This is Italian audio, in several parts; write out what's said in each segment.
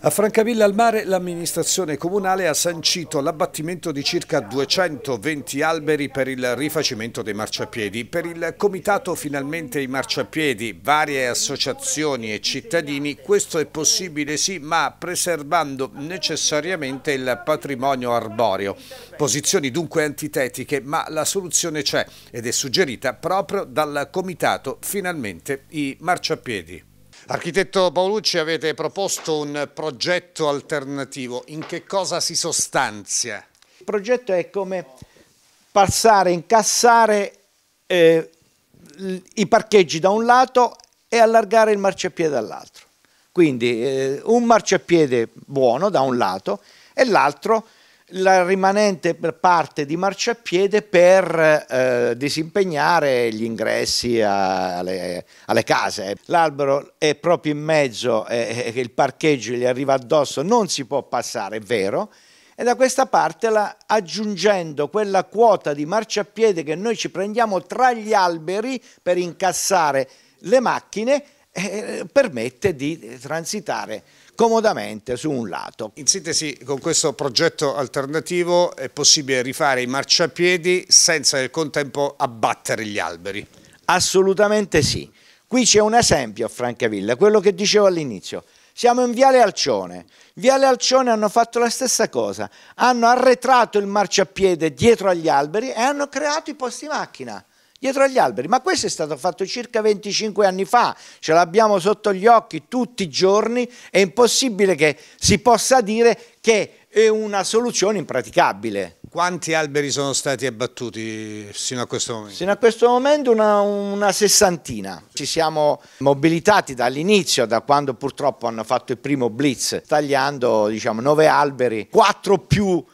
A Francavilla al Mare l'amministrazione comunale ha sancito l'abbattimento di circa 220 alberi per il rifacimento dei marciapiedi. Per il comitato finalmente i marciapiedi, varie associazioni e cittadini, questo è possibile sì, ma preservando necessariamente il patrimonio arboreo. Posizioni dunque antitetiche, ma la soluzione c'è ed è suggerita proprio dal comitato finalmente i marciapiedi. Architetto Paolucci avete proposto un progetto alternativo, in che cosa si sostanzia? Il progetto è come passare, incassare eh, i parcheggi da un lato e allargare il marciapiede dall'altro. Quindi eh, un marciapiede buono da un lato e l'altro la rimanente parte di marciapiede per eh, disimpegnare gli ingressi a, alle, alle, case. L'albero è proprio in mezzo, eh, eh il parcheggio gli arriva addosso, non si può passare, è vero, e da questa parte la, aggiungendo quella quota di marciapiede che noi ci prendiamo tra gli alberi per incassare le macchine, eh, permette di transitare comodamente su un lato. In sintesi, con questo progetto alternativo è possibile rifare i marciapiedi senza nel contempo abbattere gli alberi? Assolutamente sì. Qui c'è un esempio a Francavilla, quello che dicevo all'inizio. Siamo in Viale Alcione. Viale Alcione hanno fatto la stessa cosa. Hanno arretrato il marciapiede dietro agli alberi e hanno creato i posti macchina dietro agli alberi. Ma questo è stato fatto circa 25 anni fa, ce l'abbiamo sotto gli occhi tutti i giorni, è impossibile che si possa dire che è una soluzione impraticabile. Quanti alberi sono stati abbattuti fino a questo momento? Sino a questo momento una, una sessantina. Ci siamo mobilitati dall'inizio, da quando purtroppo hanno fatto il primo blitz, tagliando diciamo, nove alberi, quattro più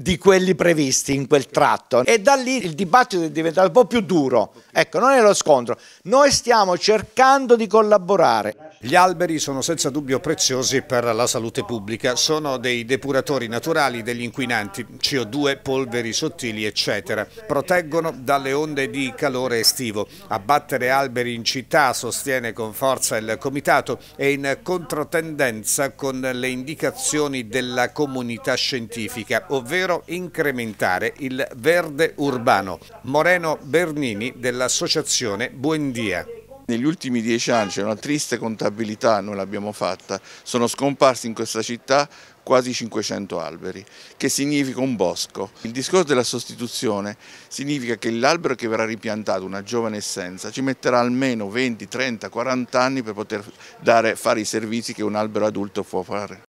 di quelli previsti in quel tratto e da lì il dibattito è diventato un po' più duro. Ecco, non è lo scontro. Noi stiamo cercando di collaborare. Gli alberi sono senza dubbio preziosi per la salute pubblica, sono dei depuratori naturali degli inquinanti, CO2, polveri sottili eccetera, proteggono dalle onde di calore estivo. Abbattere alberi in città sostiene con forza il comitato è in controtendenza con le indicazioni della comunità scientifica, ovvero incrementare il verde urbano. Moreno Bernini dell'associazione Buendia. Negli ultimi dieci anni c'è una triste contabilità, noi l'abbiamo fatta, sono scomparsi in questa città quasi 500 alberi, che significa un bosco. Il discorso della sostituzione significa che l'albero che verrà ripiantato, una giovane essenza, ci metterà almeno 20, 30, 40 anni per poter dare, fare i servizi che un albero adulto può fare.